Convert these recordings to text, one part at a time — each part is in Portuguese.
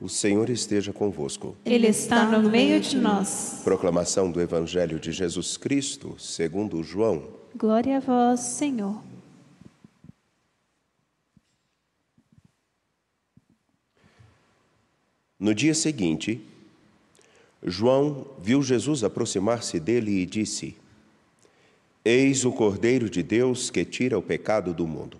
O Senhor esteja convosco. Ele está no meio de nós. Proclamação do Evangelho de Jesus Cristo, segundo João. Glória a vós, Senhor. No dia seguinte, João viu Jesus aproximar-se dele e disse: Eis o Cordeiro de Deus que tira o pecado do mundo.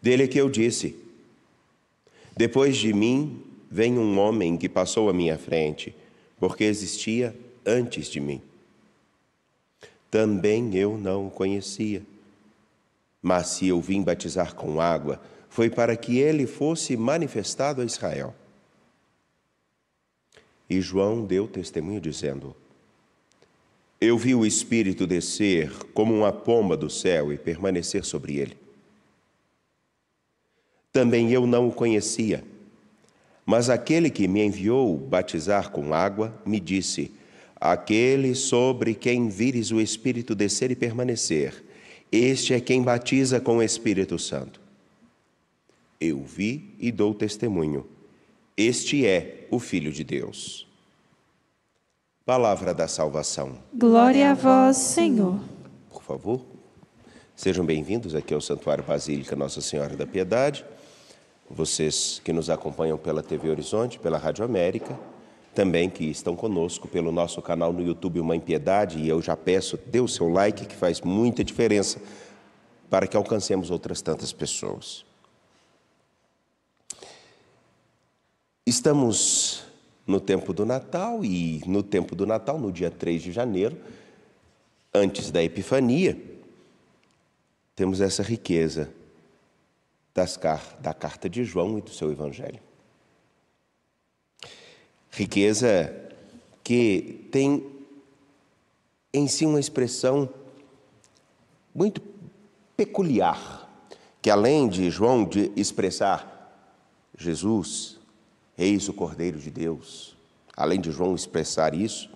Dele que eu disse: depois de mim vem um homem que passou à minha frente, porque existia antes de mim. Também eu não o conhecia. Mas se eu vim batizar com água, foi para que ele fosse manifestado a Israel. E João deu testemunho dizendo: Eu vi o Espírito descer como uma pomba do céu e permanecer sobre ele também eu não o conhecia. Mas aquele que me enviou batizar com água me disse: Aquele sobre quem vires o Espírito descer e permanecer, este é quem batiza com o Espírito Santo. Eu vi e dou testemunho: Este é o Filho de Deus. Palavra da salvação. Glória a vós, Senhor. Por favor, sejam bem-vindos aqui ao Santuário Basílica Nossa Senhora da Piedade vocês que nos acompanham pela TV Horizonte, pela Rádio América, também que estão conosco pelo nosso canal no YouTube Mãe Piedade, e eu já peço, dê o seu like, que faz muita diferença para que alcancemos outras tantas pessoas. Estamos no tempo do Natal e no tempo do Natal, no dia 3 de janeiro, antes da Epifania, temos essa riqueza das, da carta de João e do seu Evangelho. Riqueza que tem em si uma expressão muito peculiar, que além de João de expressar Jesus, eis o Cordeiro de Deus, além de João expressar isso,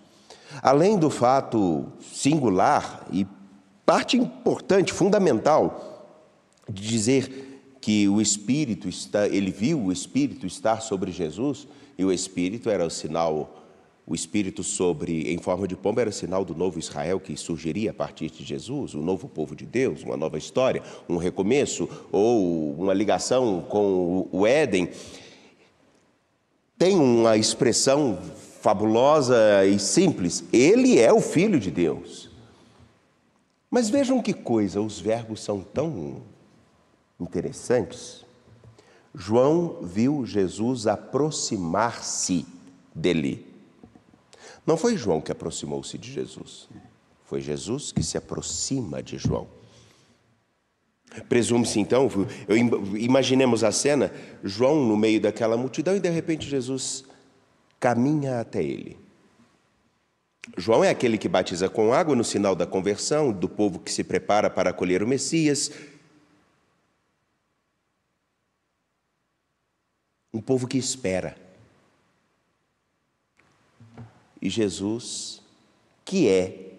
além do fato singular e parte importante, fundamental, de dizer que o espírito está, ele viu o espírito estar sobre Jesus e o espírito era o sinal o espírito sobre em forma de pomba era sinal do novo Israel que surgiria a partir de Jesus, o um novo povo de Deus, uma nova história, um recomeço ou uma ligação com o Éden. Tem uma expressão fabulosa e simples: ele é o filho de Deus. Mas vejam que coisa, os verbos são tão interessantes, João viu Jesus aproximar-se dele. Não foi João que aproximou-se de Jesus, foi Jesus que se aproxima de João. Presume-se então, eu, imaginemos a cena: João no meio daquela multidão e de repente Jesus caminha até ele. João é aquele que batiza com água no sinal da conversão, do povo que se prepara para acolher o Messias. um povo que espera. E Jesus, que é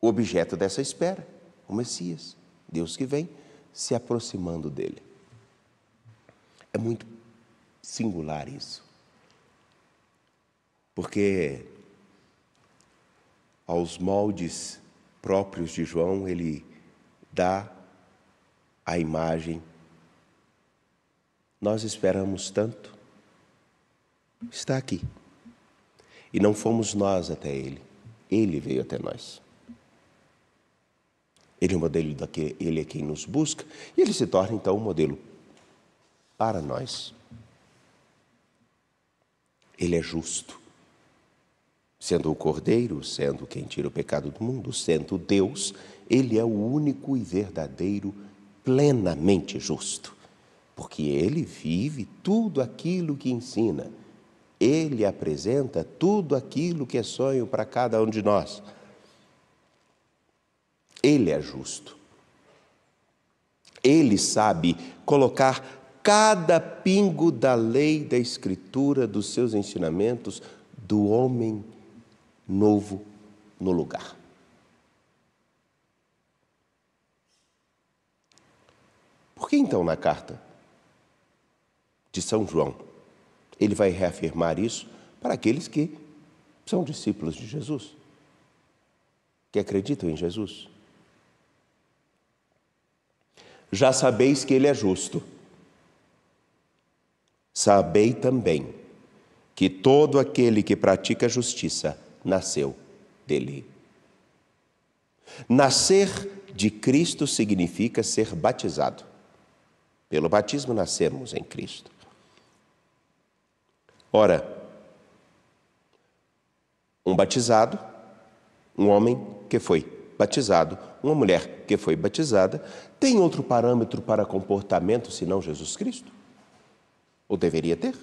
o objeto dessa espera, o Messias, Deus que vem se aproximando dele. É muito singular isso. Porque aos moldes próprios de João, ele dá a imagem nós esperamos tanto, está aqui. E não fomos nós até ele, ele veio até nós. Ele é o modelo daquele, ele é quem nos busca e ele se torna então um modelo para nós. Ele é justo. Sendo o Cordeiro, sendo quem tira o pecado do mundo, sendo Deus, ele é o único e verdadeiro, plenamente justo porque ele vive tudo aquilo que ensina. Ele apresenta tudo aquilo que é sonho para cada um de nós. Ele é justo. Ele sabe colocar cada pingo da lei, da escritura, dos seus ensinamentos do homem novo no lugar. Por que então na carta de São João. Ele vai reafirmar isso para aqueles que são discípulos de Jesus, que acreditam em Jesus. Já sabeis que ele é justo. Sabei também que todo aquele que pratica a justiça nasceu dele. Nascer de Cristo significa ser batizado. Pelo batismo nascemos em Cristo. Ora, um batizado, um homem que foi batizado, uma mulher que foi batizada, tem outro parâmetro para comportamento senão Jesus Cristo? Ou deveria ter?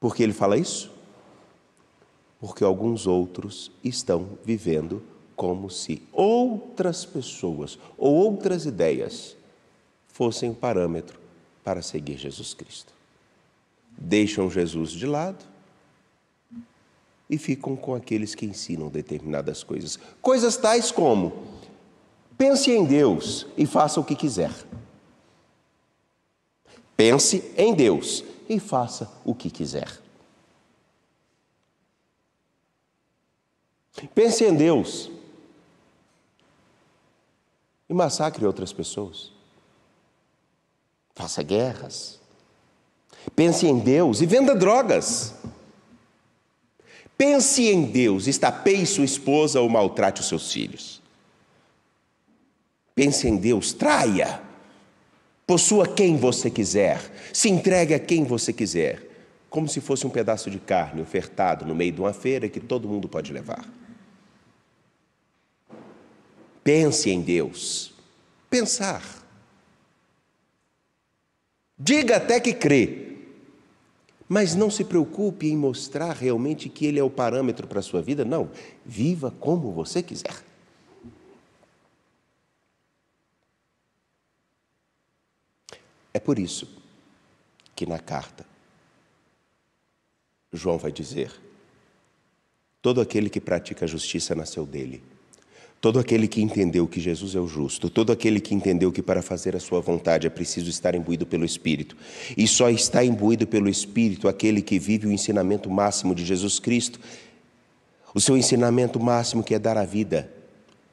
Por que ele fala isso? Porque alguns outros estão vivendo como se outras pessoas ou outras ideias fossem o parâmetro para seguir Jesus Cristo. Deixam Jesus de lado e ficam com aqueles que ensinam determinadas coisas. Coisas tais como: pense em Deus e faça o que quiser. Pense em Deus e faça o que quiser. Pense em Deus e massacre outras pessoas. Faça guerras. Pense em Deus e venda drogas. Pense em Deus, estapeie sua esposa ou maltrate os seus filhos. Pense em Deus, traia. Possua quem você quiser, se entregue a quem você quiser, como se fosse um pedaço de carne ofertado no meio de uma feira que todo mundo pode levar. Pense em Deus. Pensar. Diga até que crê, mas não se preocupe em mostrar realmente que Ele é o parâmetro para a sua vida. Não. Viva como você quiser. É por isso que na carta João vai dizer: Todo aquele que pratica a justiça nasceu dele Todo aquele que entendeu que Jesus é o justo, todo aquele que entendeu que para fazer a sua vontade é preciso estar imbuído pelo Espírito, e só está imbuído pelo Espírito aquele que vive o ensinamento máximo de Jesus Cristo, o seu ensinamento máximo que é dar a vida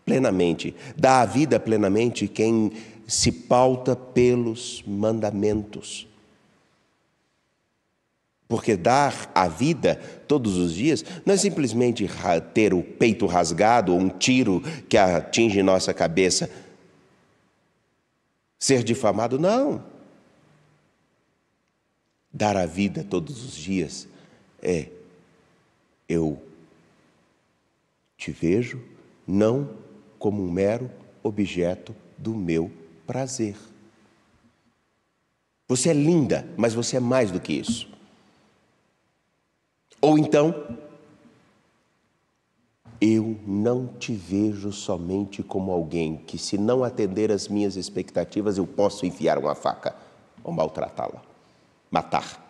plenamente. Dá a vida plenamente quem se pauta pelos mandamentos. Porque dar a vida todos os dias não é simplesmente ter o peito rasgado ou um tiro que atinge nossa cabeça. Ser difamado, não. Dar a vida todos os dias é eu te vejo não como um mero objeto do meu prazer. Você é linda, mas você é mais do que isso. Ou então, eu não te vejo somente como alguém que, se não atender às minhas expectativas, eu posso enfiar uma faca ou maltratá-la, matar.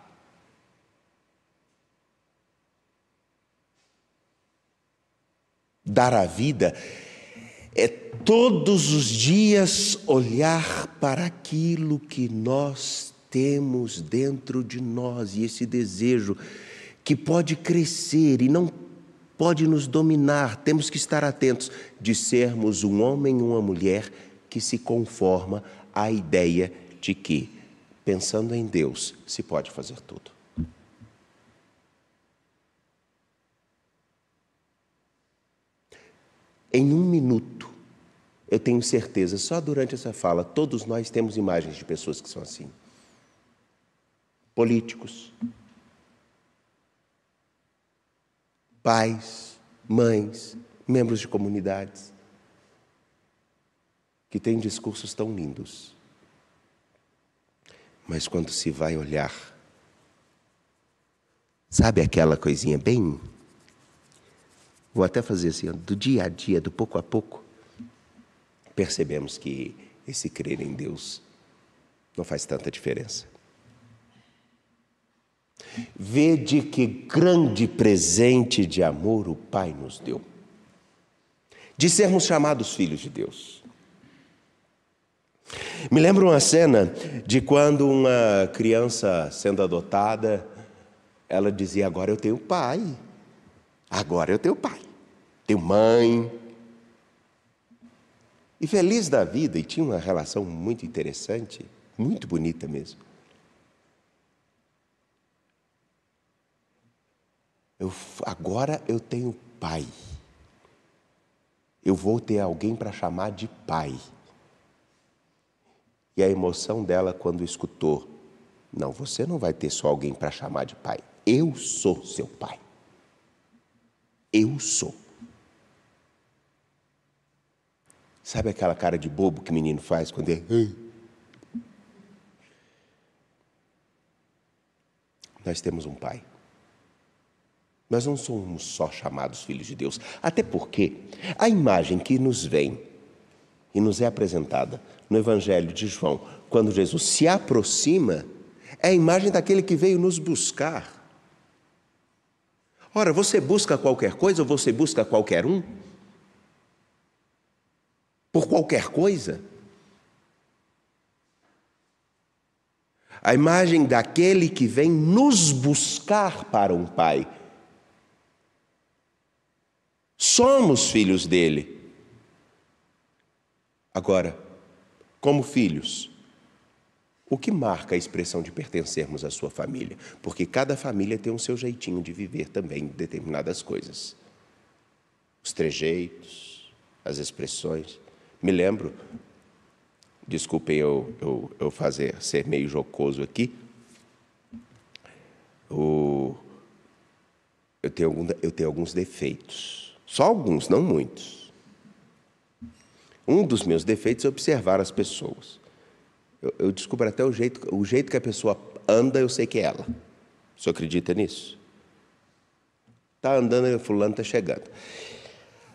Dar a vida é todos os dias olhar para aquilo que nós temos dentro de nós e esse desejo que pode crescer e não pode nos dominar. Temos que estar atentos de sermos um homem e uma mulher que se conforma à ideia de que, pensando em Deus, se pode fazer tudo. Em um minuto, eu tenho certeza, só durante essa fala, todos nós temos imagens de pessoas que são assim políticos, pais, mães, membros de comunidades que têm discursos tão lindos. Mas quando se vai olhar, sabe aquela coisinha bem? Vou até fazer assim, do dia a dia, do pouco a pouco, percebemos que esse crer em Deus não faz tanta diferença. Vede que grande presente de amor o Pai nos deu. De sermos chamados filhos de Deus. Me lembro uma cena de quando uma criança sendo adotada, ela dizia: Agora eu tenho pai. Agora eu tenho pai. Tenho mãe. E feliz da vida, e tinha uma relação muito interessante, muito bonita mesmo Eu, agora eu tenho pai. Eu vou ter alguém para chamar de pai. E a emoção dela quando escutou: Não, você não vai ter só alguém para chamar de pai. Eu sou seu pai. Eu sou. Sabe aquela cara de bobo que o menino faz quando ele. Nós temos um pai. Nós não somos só chamados filhos de Deus, até porque a imagem que nos vem e nos é apresentada no Evangelho de João, quando Jesus se aproxima, é a imagem daquele que veio nos buscar. Ora, você busca qualquer coisa ou você busca qualquer um? Por qualquer coisa? A imagem daquele que vem nos buscar para um Pai Somos filhos dele. Agora, como filhos, o que marca a expressão de pertencermos à sua família? Porque cada família tem o um seu jeitinho de viver também determinadas coisas. Os trejeitos, as expressões. Me lembro, desculpem eu, eu, eu fazer, ser meio jocoso aqui, o, eu, tenho algum, eu tenho alguns defeitos só alguns, não muitos. Um dos meus defeitos é observar as pessoas. Eu, eu descubro até o jeito, o jeito que a pessoa anda, eu sei que é ela. Você acredita nisso? Está andando, fulano está chegando.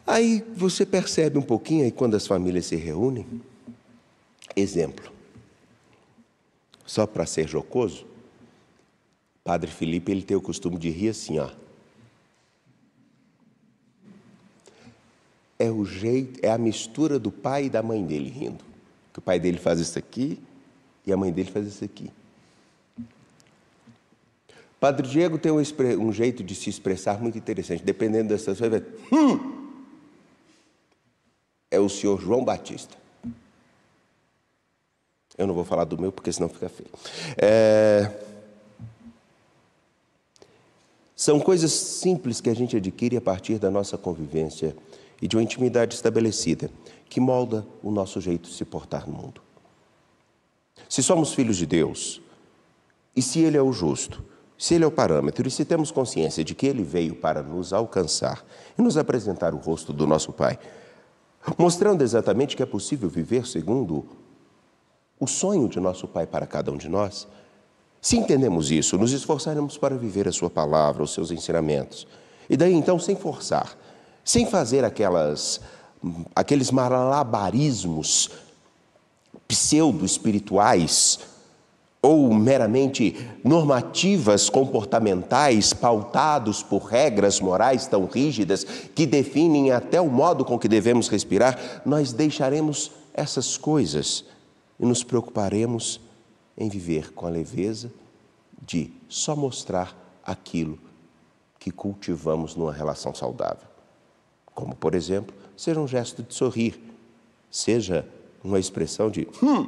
Aí você percebe um pouquinho aí quando as famílias se reúnem. Exemplo. Só para ser jocoso, Padre Felipe ele tem o costume de rir assim, ó. é o jeito, é a mistura do pai e da mãe dele rindo. Que o pai dele faz isso aqui e a mãe dele faz isso aqui. Padre Diego tem um, um jeito de se expressar muito interessante. Dependendo das suas. vai hum! É o senhor João Batista. Eu não vou falar do meu porque senão fica feio. É... São coisas simples que a gente adquire a partir da nossa convivência e de uma intimidade estabelecida que molda o nosso jeito de se portar no mundo. Se somos filhos de Deus, e se Ele é o justo, se Ele é o parâmetro, e se temos consciência de que Ele veio para nos alcançar e nos apresentar o rosto do nosso Pai, mostrando exatamente que é possível viver segundo o sonho de nosso Pai para cada um de nós, se entendemos isso, nos esforçaremos para viver a Sua palavra, os seus ensinamentos. E daí então, sem forçar, sem fazer aquelas, aqueles malabarismos pseudo-espirituais ou meramente normativas comportamentais pautados por regras morais tão rígidas que definem até o modo com que devemos respirar, nós deixaremos essas coisas e nos preocuparemos em viver com a leveza de só mostrar aquilo que cultivamos numa relação saudável como, por exemplo, seja um gesto de sorrir, seja uma expressão de hum,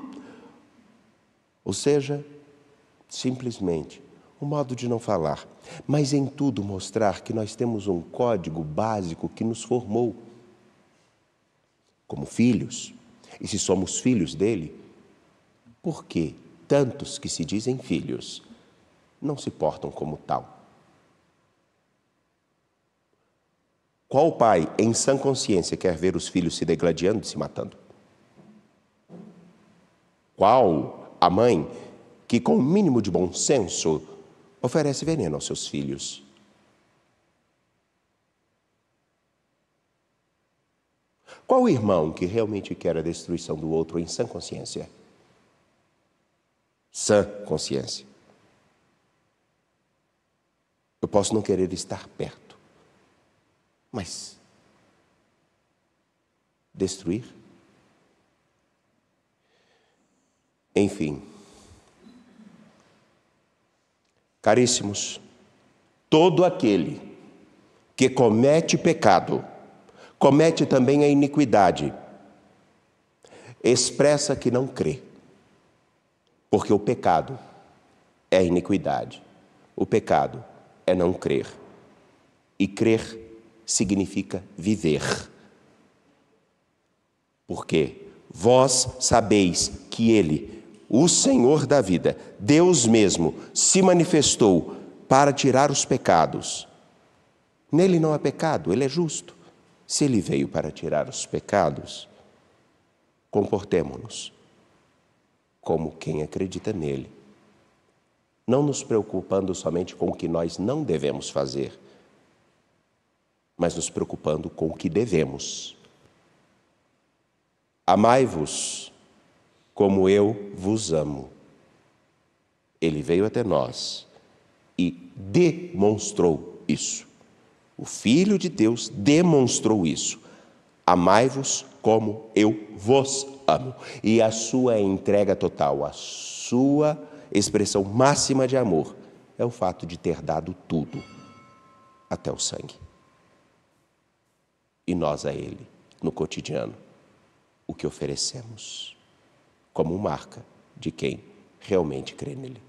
ou seja, simplesmente o um modo de não falar, mas em tudo mostrar que nós temos um código básico que nos formou como filhos. E se somos filhos dele, por que tantos que se dizem filhos não se portam como tal? Qual pai, em sã consciência, quer ver os filhos se degladiando e se matando? Qual a mãe que, com o mínimo de bom senso, oferece veneno aos seus filhos? Qual o irmão que realmente quer a destruição do outro em sã consciência? Sã consciência. Eu posso não querer estar perto mas destruir? Enfim. Caríssimos, todo aquele que comete pecado, comete também a iniquidade, expressa que não crê, porque o pecado é iniquidade, o pecado é não crer, e crer significa viver. Porque vós sabeis que Ele, o Senhor da vida, Deus mesmo, se manifestou para tirar os pecados. Nele não há pecado, ele é justo. Se ele veio para tirar os pecados, comportemo-nos como quem acredita nele, não nos preocupando somente com o que nós não devemos fazer, mas nos preocupando com o que devemos. Amai-vos como eu vos amo. Ele veio até nós e demonstrou isso. O Filho de Deus demonstrou isso. Amai-vos como eu vos amo. E a sua entrega total, a sua expressão máxima de amor, é o fato de ter dado tudo até o sangue e nós a Ele, no cotidiano, o que oferecemos, como marca de quem realmente crê nele.